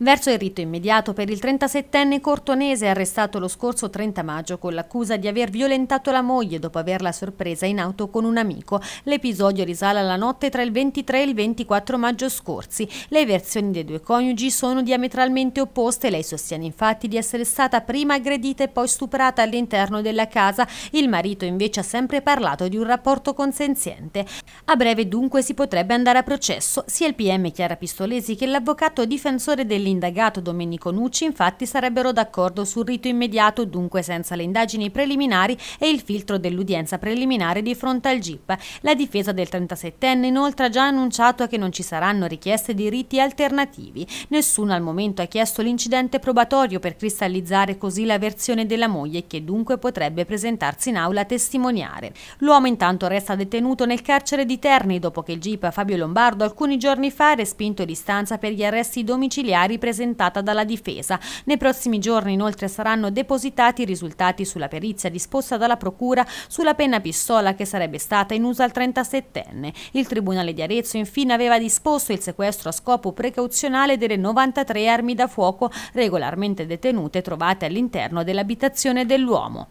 verso il rito immediato per il 37enne cortonese arrestato lo scorso 30 maggio con l'accusa di aver violentato la moglie dopo averla sorpresa in auto con un amico. L'episodio risale alla notte tra il 23 e il 24 maggio scorsi. Le versioni dei due coniugi sono diametralmente opposte. Lei sostiene infatti di essere stata prima aggredita e poi stuprata all'interno della casa. Il marito invece ha sempre parlato di un rapporto consenziente. A breve dunque si potrebbe andare a processo. Sia il PM Chiara Pistolesi che l'avvocato difensore dell'interno L'indagato Domenico Nucci infatti sarebbero d'accordo sul rito immediato, dunque senza le indagini preliminari e il filtro dell'udienza preliminare di fronte al GIP. La difesa del 37enne inoltre ha già annunciato che non ci saranno richieste di riti alternativi. Nessuno al momento ha chiesto l'incidente probatorio per cristallizzare così la versione della moglie che dunque potrebbe presentarsi in aula a testimoniare. L'uomo intanto resta detenuto nel carcere di Terni dopo che il GIP Fabio Lombardo alcuni giorni fa ha respinto l'istanza per gli arresti domiciliari presentata dalla difesa. Nei prossimi giorni inoltre saranno depositati i risultati sulla perizia disposta dalla Procura sulla penna pistola che sarebbe stata in uso al 37enne. Il Tribunale di Arezzo infine aveva disposto il sequestro a scopo precauzionale delle 93 armi da fuoco regolarmente detenute trovate all'interno dell'abitazione dell'uomo.